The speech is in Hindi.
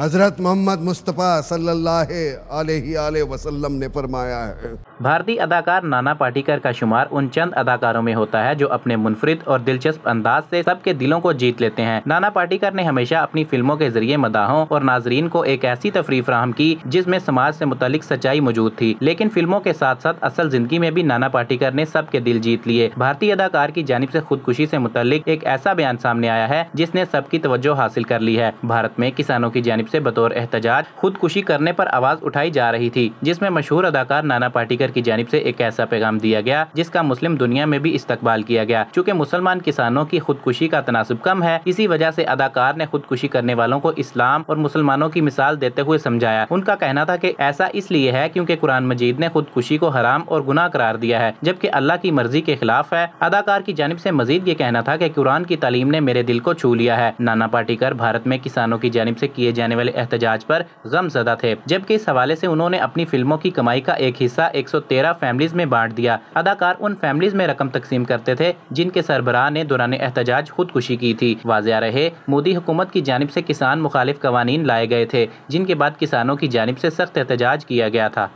हजरत मोहम्मद मुस्तफ़ा सल्लल्लाहु वसल्लम ने फरमाया है भारतीय अदाकार नाना पाटीकर का शुमार उन चंद अदाकारों में होता है जो अपने मुनफरद और दिलचस्प अंदाज से सबके दिलों को जीत लेते हैं नाना पाटीकर ने हमेशा अपनी फिल्मों के जरिए मदाहों और नाजरीन को एक ऐसी तफरी फ्राहम की जिसमें समाज से मुतलिक सच्चाई मौजूद थी लेकिन फिल्मों के साथ साथ असल जिंदगी में भी नाना पाटिकर ने सबके दिल जीत लिए भारतीय अदाकार की जानब ऐसी खुदकुशी ऐसी मुतलिक एक ऐसा बयान सामने आया है जिसने सबकी तवज्जो हासिल कर ली है भारत में किसानों की जानब जानब ऐसी बतौर एहतजाज खुदकुशी करने आरोप आवाज़ उठाई जा रही थी जिसमे मशहूर अदाकार नाना पाटीकर की जानब ऐसी एक ऐसा पैगाम दिया गया जिसका मुस्लिम दुनिया में भी इस्तकबाल किया गया चूँकि मुसलमान किसानों की खुदकुशी का तनासब कम है इसी वजह ऐसी अदाकार ने खुदकुशी करने वालों को इस्लाम और मुसलमानों की मिसाल देते हुए समझाया उनका कहना था की ऐसा इसलिए है क्यूँकी कुरान मजीद ने खुदकुशी को हराम और गुना करार दिया है जबकि अल्लाह की मर्जी के खिलाफ है अदाकार की जानब ऐसी मजीद ये कहना था की कुरान की तालीम ने मेरे दिल को छू लिया है नाना पाटीकर भारत में किसानों की जानब ऐसी किए जाने जाने वाले एहतजाज पर गमजदा थे जबकि इस हवाले से उन्होंने अपनी फिल्मों की कमाई का एक हिस्सा 113 फैमिलीज में बांट दिया अदाकार उन फैमिलीज में रकम तकसीम करते थे जिनके सरबराह ने दौरान एहतजाज खुदकुशी की थी वाजिया रहे मोदी हुकूमत की जानब ऐसी किसान मुखालिफ कवानीन लाए गए थे जिनके बाद किसानों की जानब ऐसी सख्त एहतजाज किया गया था